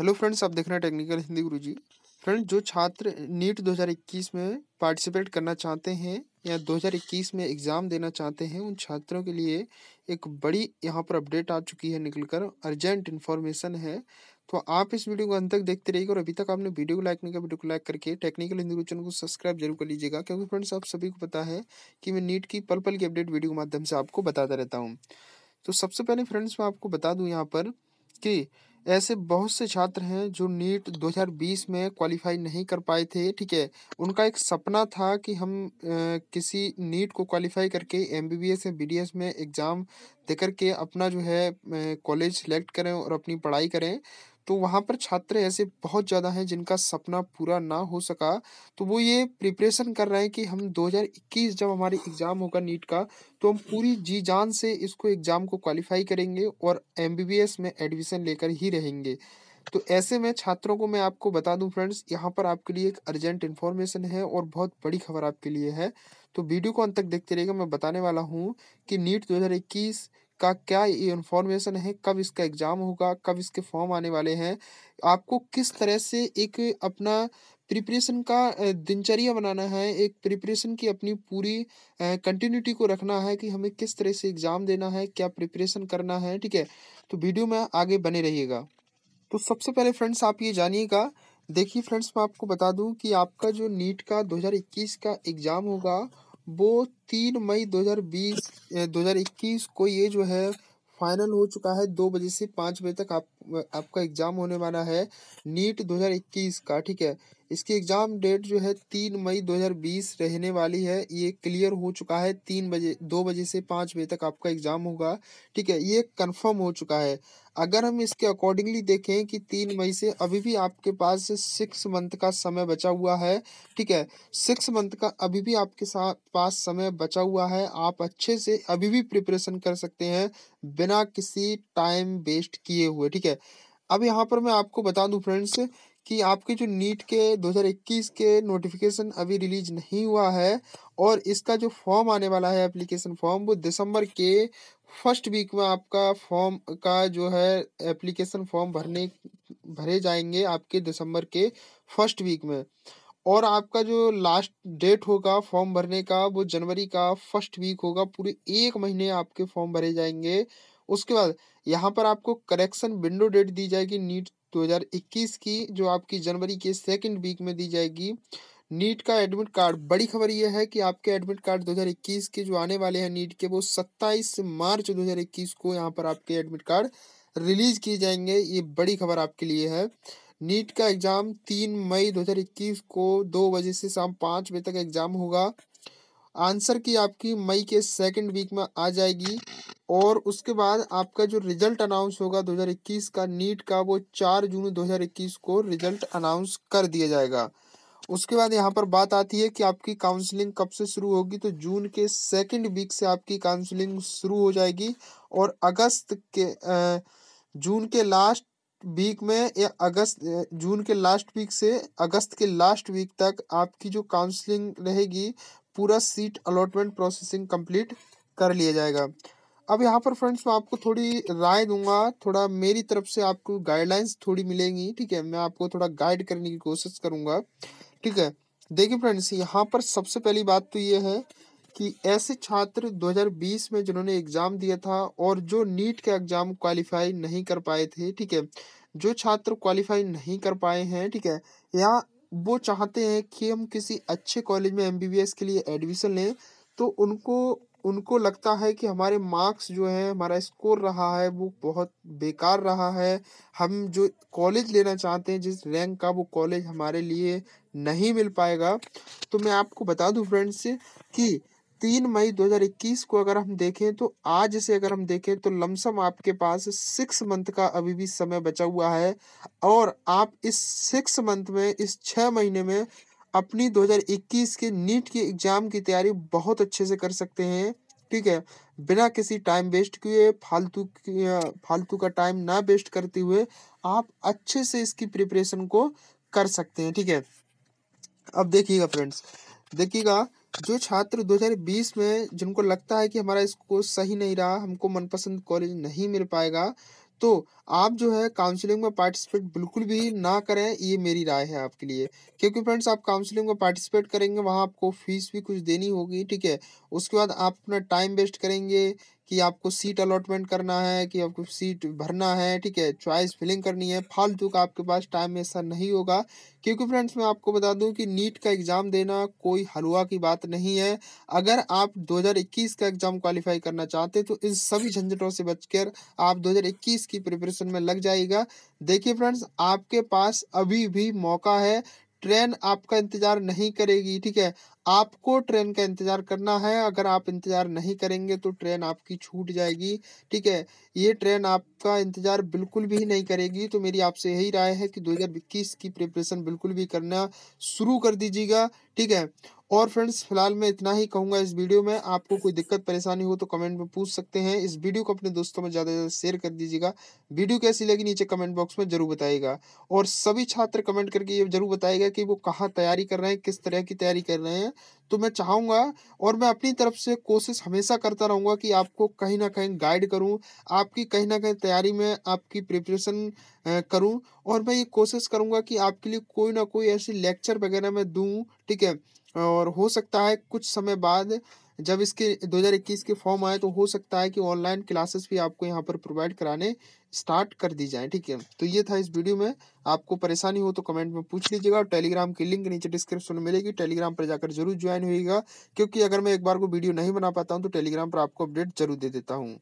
hello friends आप देख रहे हैं टेक्निकल हिंदी गुरु जी फ्रेंड जो छात्र नीट 2021 में पार्टिसिपेट करना चाहते हैं या 2021 में एग्ज़ाम देना चाहते हैं उन छात्रों के लिए एक बड़ी यहाँ पर अपडेट आ चुकी है निकल कर अर्जेंट इन्फॉर्मेशन है तो आप इस वीडियो को अंत तक देखते रहिएगा और अभी तक आपने वीडियो को लाइक नहीं किया वीडियो को लाइक करके टेक्निकल हिंदी चैनल को सब्सक्राइब जरूर कर लीजिएगा क्योंकि फ्रेंड्स आप सभी को पता है कि मैं नीट की पल पल की अपडेट वीडियो के माध्यम से आपको बताता रहता हूँ तो सबसे पहले फ्रेंड्स मैं आपको बता दूँ यहाँ पर कि ऐसे बहुत से छात्र हैं जो नीट 2020 में क्वालिफाई नहीं कर पाए थे ठीक है उनका एक सपना था कि हम आ, किसी नीट को क्वालिफाई करके एम बी बी एस या बी डी एस में एग्ज़ाम देकर के अपना जो है कॉलेज सेलेक्ट करें और अपनी पढ़ाई करें तो वहाँ पर छात्र ऐसे बहुत ज़्यादा हैं जिनका सपना पूरा ना हो सका तो वो ये प्रिपरेशन कर रहे हैं कि हम 2021 जब हमारे एग्ज़ाम होगा नीट का तो हम पूरी जी जान से इसको एग्ज़ाम को क्वालिफाई करेंगे और एम में एडमिशन लेकर ही रहेंगे तो ऐसे में छात्रों को मैं आपको बता दूं फ्रेंड्स यहाँ पर आपके लिए एक अर्जेंट इन्फॉर्मेशन है और बहुत बड़ी खबर आपके लिए है तो वीडियो को अंत तक देखते रहिएगा मैं बताने वाला हूँ कि नीट 2021 का क्या इन्फॉर्मेशन है कब इसका एग्ज़ाम होगा कब इसके फॉर्म आने वाले हैं आपको किस तरह से एक अपना प्रिपरेशन का दिनचर्या बनाना है एक प्रिपरेशन की अपनी पूरी कंटिन्यूटी को रखना है कि हमें किस तरह से एग्ज़ाम देना है क्या प्रिपरेशन करना है ठीक है तो वीडियो में आगे बने रहिएगा तो सबसे पहले फ्रेंड्स आप ये जानिएगा देखिए फ्रेंड्स मैं आपको बता दूं कि आपका जो नीट का 2021 का एग्ज़ाम होगा वो तीन मई 2020 2021 को ये जो है फाइनल हो चुका है दो बजे से पाँच बजे तक आप आपका एग्ज़ाम होने वाला है नीट 2021 का ठीक है इसकी एग्ज़ाम डेट जो है तीन मई 2020 रहने वाली है ये क्लियर हो चुका है तीन बजे दो बजे से पाँच बजे तक आपका एग्ज़ाम होगा ठीक है ये कंफर्म हो चुका है अगर हम इसके अकॉर्डिंगली देखें कि तीन मई से अभी भी आपके पास सिक्स मंथ का समय बचा हुआ है ठीक है सिक्स मंथ का अभी भी आपके साथ पास समय बचा हुआ है आप अच्छे से अभी भी प्रिपरेशन कर सकते हैं बिना किसी टाइम वेस्ट किए हुए ठीक है अब यहाँ पर मैं आपको बता दूं फ्रेंड्स कि आपके जो नीट के 2021 के नोटिफिकेशन अभी रिलीज नहीं हुआ है और इसका जो फॉर्म आने वाला है एप्लीकेशन फॉर्म वो दिसंबर के फर्स्ट वीक में आपका फॉर्म का जो है एप्लीकेशन फॉर्म भरने भरे जाएंगे आपके दिसंबर के फर्स्ट वीक में और आपका जो लास्ट डेट होगा फॉर्म भरने का वो जनवरी का फर्स्ट वीक होगा पूरे एक महीने आपके फॉर्म भरे जाएंगे उसके बाद यहाँ पर आपको करेक्शन विंडो डेट दी जाएगी नीट 2021 की जो आपकी जनवरी के सेकंड वीक में दी जाएगी नीट का एडमिट कार्ड बड़ी खबर यह है कि आपके एडमिट कार्ड 2021 के जो आने वाले हैं नीट के वो 27 मार्च 2021 को यहाँ पर आपके एडमिट कार्ड रिलीज किए जाएंगे ये बड़ी खबर आपके लिए है नीट का एग्ज़ाम तीन मई 2021 को दो बजे से शाम पाँच बजे तक एग्ज़ाम होगा आंसर की आपकी मई के सेकंड वीक में आ जाएगी और उसके बाद आपका जो रिजल्ट अनाउंस होगा 2021 का नीट का वो चार जून 2021 को रिजल्ट अनाउंस कर दिया जाएगा उसके बाद यहाँ पर बात आती है कि आपकी काउंसलिंग कब से शुरू होगी तो जून के सेकंड वीक से आपकी काउंसलिंग शुरू हो जाएगी और अगस्त के जून के लास्ट वीक में या अगस्त जून के लास्ट वीक से अगस्त के लास्ट वीक तक आपकी जो काउंसलिंग रहेगी पूरा सीट अलॉटमेंट प्रोसेसिंग कंप्लीट कर लिया जाएगा अब यहाँ पर फ्रेंड्स मैं आपको थोड़ी राय दूंगा थोड़ा मेरी तरफ से आपको गाइडलाइंस थोड़ी मिलेंगी ठीक है मैं आपको थोड़ा गाइड करने की कोशिश करूंगा ठीक है देखिए फ्रेंड्स यहाँ पर सबसे पहली बात तो ये है कि ऐसे छात्र 2020 में जिन्होंने एग्ज़ाम दिया था और जो नीट के एग्ज़ाम क्वालिफाई नहीं कर पाए थे ठीक है जो छात्र क्वालिफाई नहीं कर पाए हैं ठीक है यहाँ वो चाहते हैं कि हम किसी अच्छे कॉलेज में एम के लिए एडमिशन लें तो उनको उनको लगता है कि हमारे मार्क्स जो है हमारा स्कोर रहा है वो बहुत बेकार रहा है हम जो कॉलेज लेना चाहते हैं जिस रैंक का वो कॉलेज हमारे लिए नहीं मिल पाएगा तो मैं आपको बता दूं फ्रेंड्स कि तीन मई 2021 को अगर हम देखें तो आज से अगर हम देखें तो लमसम आपके पास सिक्स मंथ का अभी भी समय बचा हुआ है और आप इस सिक्स मंथ में इस छः महीने में अपनी 2021 के नीट के एग्ज़ाम की तैयारी बहुत अच्छे से कर सकते हैं ठीक है बिना किसी टाइम वेस्ट किए फालतू फालतू का टाइम ना वेस्ट करते हुए आप अच्छे से इसकी प्रिपरेशन को कर सकते हैं ठीक है अब देखिएगा फ्रेंड्स देखिएगा जो छात्र 2020 में जिनको लगता है कि हमारा स्कोर सही नहीं रहा हमको मनपसंद कॉलेज नहीं मिल पाएगा तो आप जो है काउंसलिंग में पार्टिसिपेट बिल्कुल भी ना करें ये मेरी राय है आपके लिए क्योंकि फ्रेंड्स आप काउंसलिंग में पार्टिसिपेट करेंगे वहाँ आपको फीस भी कुछ देनी होगी ठीक है उसके बाद आप अपना टाइम वेस्ट करेंगे कि आपको सीट अलॉटमेंट करना है कि आपको सीट भरना है ठीक है चॉइस फिलिंग करनी है फालतू का आपके पास टाइम ऐसा नहीं होगा क्योंकि फ्रेंड्स मैं आपको बता दूं कि नीट का एग्ज़ाम देना कोई हलवा की बात नहीं है अगर आप 2021 का एग्ज़ाम क्वालिफाई करना चाहते तो इन सभी झंझटों से बचकर आप 2021 की प्रिपरेशन सेशन में लग जाएगा देखिए फ्रेंड्स आपके पास अभी भी मौका है ट्रेन आपका इंतज़ार नहीं करेगी ठीक है आपको ट्रेन का इंतज़ार करना है अगर आप इंतज़ार नहीं करेंगे तो ट्रेन आपकी छूट जाएगी ठीक है ये ट्रेन आपका इंतज़ार बिल्कुल भी नहीं करेगी तो मेरी आपसे यही राय है कि 2021 की प्रिपरेशन बिल्कुल भी करना शुरू कर दीजिएगा ठीक है और फ्रेंड्स फिलहाल मैं इतना ही कहूँगा इस वीडियो में आपको कोई दिक्कत परेशानी हो तो कमेंट में पूछ सकते हैं इस वीडियो को अपने दोस्तों में ज़्यादा से ज़्यादा शेयर कर दीजिएगा वीडियो कैसी लगी नीचे कमेंट बॉक्स में ज़रूर बताएगा और सभी छात्र कमेंट करके ये ज़रूर बताएगा कि वो कहाँ तैयारी कर रहे हैं किस तरह की तैयारी कर रहे हैं तो मैं चाहूँगा और मैं अपनी तरफ से कोशिश हमेशा करता रहूँगा कि आपको कहीं ना कहीं गाइड करूँ आपकी कहीं ना कहीं तैयारी में आपकी प्रिपरेशन करूँ और मैं ये कोशिश करूँगा कि आपके लिए कोई ना कोई ऐसी लेक्चर वगैरह मैं दूँ ठीक है और हो सकता है कुछ समय बाद जब इसके 2021 के फॉर्म आए तो हो सकता है कि ऑनलाइन क्लासेस भी आपको यहाँ पर प्रोवाइड कराने स्टार्ट कर दी जाए ठीक है तो ये था इस वीडियो में आपको परेशानी हो तो कमेंट में पूछ लीजिएगा और टेलीग्राम की लिंक नीचे डिस्क्रिप्शन में मिलेगी टेलीग्राम पर जाकर जरूर ज्वाइन होगा क्योंकि अगर मैं एक बार को वीडियो नहीं बना पाता हूँ तो टेलीग्राम पर आपको अपडेट जरूर दे देता हूँ